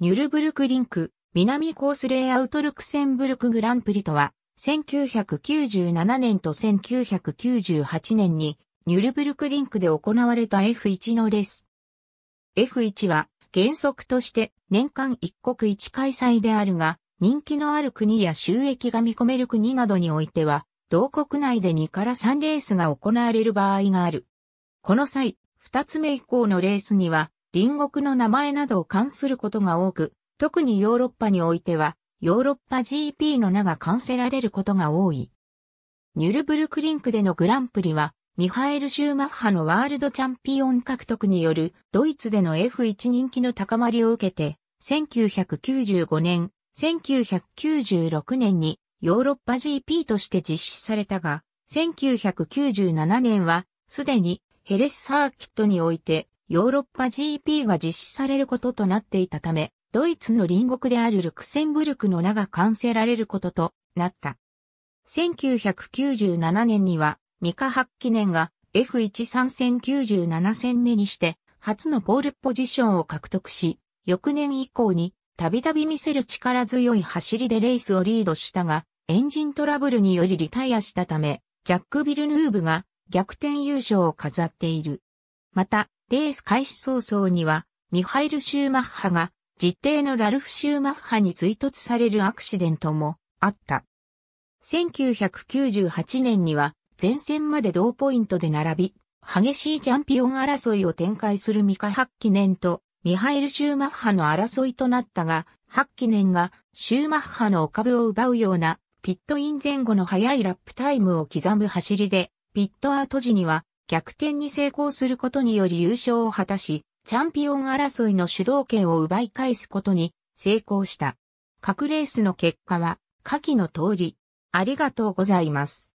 ニュルブルクリンク、南コースレイアウトルクセンブルクグランプリとは、1997年と1998年に、ニュルブルクリンクで行われた F1 のレース。F1 は、原則として年間一国一開催であるが、人気のある国や収益が見込める国などにおいては、同国内で2から3レースが行われる場合がある。この際、2つ目以降のレースには、隣国の名前などを関することが多く、特にヨーロッパにおいては、ヨーロッパ GP の名が冠せられることが多い。ニュルブルクリンクでのグランプリは、ミハエル・シューマッハのワールドチャンピオン獲得によるドイツでの F1 人気の高まりを受けて、1995年、1996年にヨーロッパ GP として実施されたが、1997年はすでにヘレスサーキットにおいてヨーロッパ GP が実施されることとなっていたため、ドイツの隣国であるルクセンブルクの名が完成られることとなった。1997年には、ミカハッキネンが F1 3戦97戦目にして、初のポールポジションを獲得し、翌年以降に、たびたび見せる力強い走りでレースをリードしたが、エンジントラブルによりリタイアしたため、ジャック・ビルヌーブが逆転優勝を飾っている。また、レース開始早々には、ミハイル・シューマッハが、実定のラルフ・シューマッハに追突されるアクシデントもあった。1998年には、前線まで同ポイントで並び、激しいチャンピオン争いを展開するミカ・ハッキネンとミハイル・シューマッハの争いとなったが、ハッキネンがシューマッハのお株を奪うようなピットイン前後の速いラップタイムを刻む走りで、ピットアート時には逆転に成功することにより優勝を果たし、チャンピオン争いの主導権を奪い返すことに成功した。各レースの結果は、下記の通り。ありがとうございます。